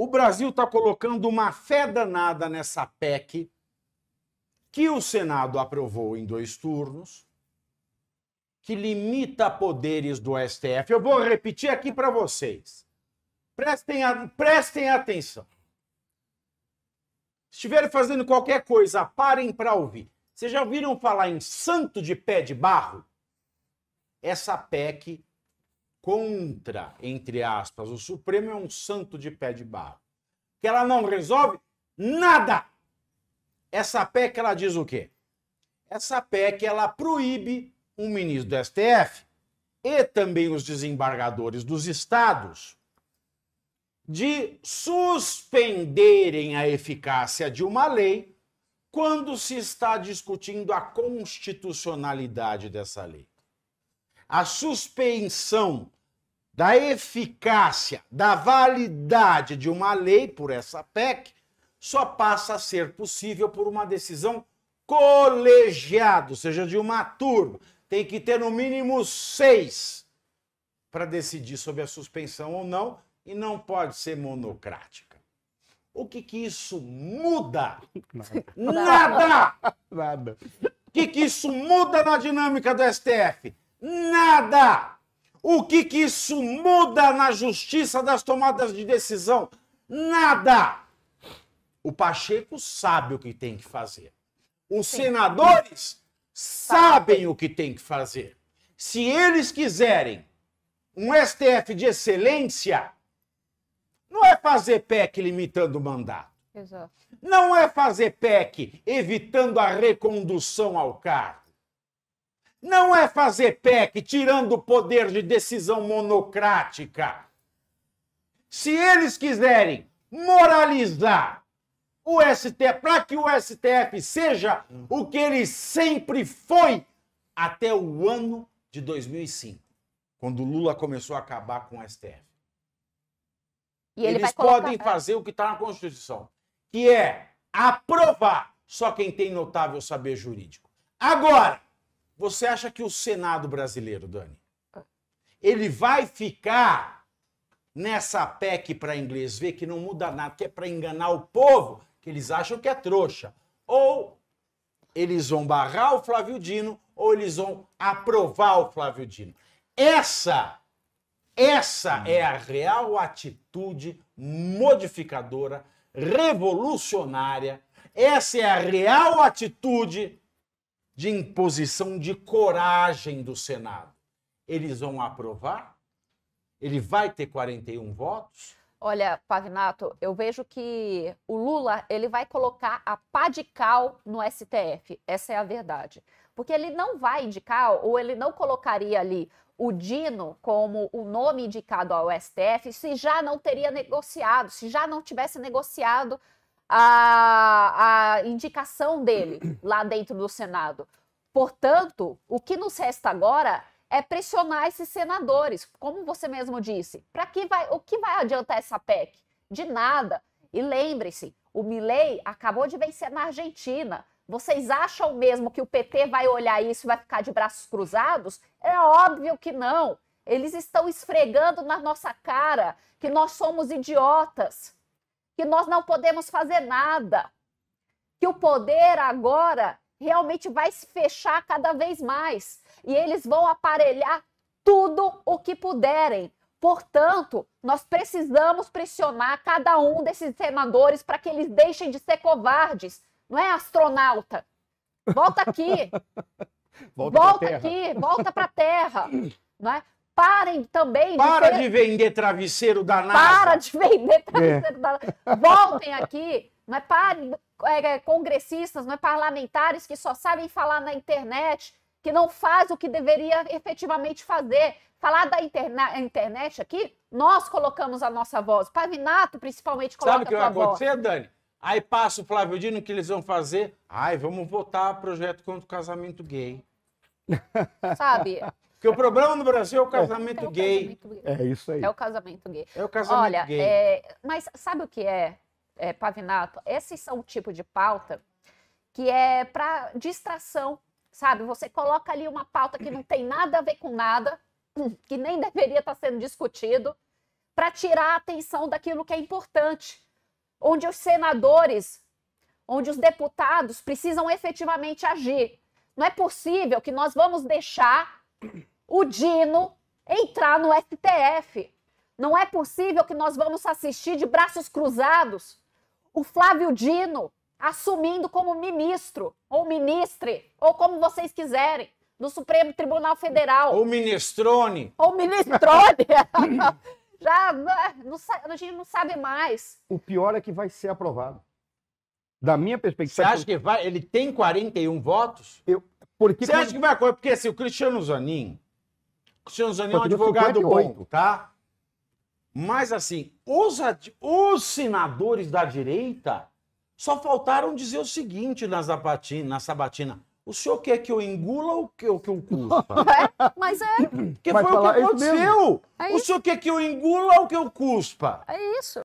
O Brasil está colocando uma fé danada nessa PEC que o Senado aprovou em dois turnos, que limita poderes do STF. Eu vou repetir aqui para vocês. Prestem, a, prestem atenção. Se estiverem fazendo qualquer coisa, parem para ouvir. Vocês já ouviram falar em santo de pé de barro? Essa PEC contra, entre aspas, o Supremo é um santo de pé de barro. Que ela não resolve nada. Essa PEC ela diz o quê? Essa PEC ela proíbe um ministro do STF e também os desembargadores dos estados de suspenderem a eficácia de uma lei quando se está discutindo a constitucionalidade dessa lei. A suspensão da eficácia, da validade de uma lei por essa PEC só passa a ser possível por uma decisão colegiada, ou seja, de uma turma. Tem que ter no mínimo seis para decidir sobre a suspensão ou não e não pode ser monocrática. O que que isso muda? Nada! Nada! O que que isso muda na dinâmica do STF? Nada! O que, que isso muda na justiça das tomadas de decisão? Nada! O Pacheco sabe o que tem que fazer. Os Sim. senadores sabem o que tem que fazer. Se eles quiserem um STF de excelência, não é fazer PEC limitando o mandato. Exato. Não é fazer PEC evitando a recondução ao cargo. Não é fazer PEC tirando o poder de decisão monocrática. Se eles quiserem moralizar o STF, para que o STF seja o que ele sempre foi até o ano de 2005, quando Lula começou a acabar com o STF. Eles podem fazer o que está na Constituição, que é aprovar só quem tem notável saber jurídico. Agora, você acha que o Senado brasileiro, Dani, ele vai ficar nessa PEC para inglês ver que não muda nada, que é para enganar o povo, que eles acham que é trouxa? Ou eles vão barrar o Flávio Dino, ou eles vão aprovar o Flávio Dino? Essa, essa é a real atitude modificadora, revolucionária. Essa é a real atitude de imposição de coragem do Senado. Eles vão aprovar? Ele vai ter 41 votos? Olha, Pavinato, eu vejo que o Lula ele vai colocar a pá de cal no STF. Essa é a verdade. Porque ele não vai indicar, ou ele não colocaria ali o Dino como o nome indicado ao STF se já não teria negociado, se já não tivesse negociado a, a indicação dele lá dentro do Senado. Portanto, o que nos resta agora é pressionar esses senadores, como você mesmo disse. Para que vai, o que vai adiantar essa PEC? De nada. E lembre-se, o Milei acabou de vencer na Argentina. Vocês acham mesmo que o PT vai olhar isso e vai ficar de braços cruzados? É óbvio que não. Eles estão esfregando na nossa cara que nós somos idiotas que nós não podemos fazer nada, que o poder agora realmente vai se fechar cada vez mais e eles vão aparelhar tudo o que puderem. Portanto, nós precisamos pressionar cada um desses senadores para que eles deixem de ser covardes. Não é astronauta. Volta aqui. volta, volta aqui, volta para a Terra. Não é? parem também. Para de, de vender travesseiro da NASA. Para de vender é. travesseiro é. danado. Voltem aqui, mas é parem, é, é, congressistas, não é, parlamentares que só sabem falar na internet, que não faz o que deveria efetivamente fazer. Falar da interna... internet aqui, nós colocamos a nossa voz. Pavinato, principalmente, coloca Sabe o que vai voz. acontecer, Dani? Aí passa o Flávio Dino, o que eles vão fazer? Ai, vamos votar projeto contra o casamento gay. Sabe? Porque o problema no Brasil é o é. casamento é. gay. É, casamento... é isso aí. É o casamento gay. É o casamento Olha, gay. É... mas sabe o que é, é, Pavinato? Esses são o tipo de pauta que é para distração, sabe? Você coloca ali uma pauta que não tem nada a ver com nada, hum, que nem deveria estar tá sendo discutido, para tirar a atenção daquilo que é importante. Onde os senadores, onde os deputados precisam efetivamente agir. Não é possível que nós vamos deixar o Dino entrar no STF. Não é possível que nós vamos assistir de braços cruzados o Flávio Dino assumindo como ministro ou ministre, ou como vocês quiserem, do Supremo Tribunal Federal. Ou ministrone. Ou ministrone. Já né, não, a gente não sabe mais. O pior é que vai ser aprovado. Da minha perspectiva. Você acha que vai? Ele tem 41 votos? Eu, porque Você acha que vai acontecer? Porque assim, o Cristiano Zanin. O Cristiano Zanin é um advogado 58. bom, tá? Mas assim, os, ad... os senadores da direita só faltaram dizer o seguinte na sabatina, na sabatina. O senhor quer que eu engula ou que eu, que eu curta? É, mas é. Que foi o que aconteceu. É o senhor quer que eu engula ou que eu cuspa? É isso.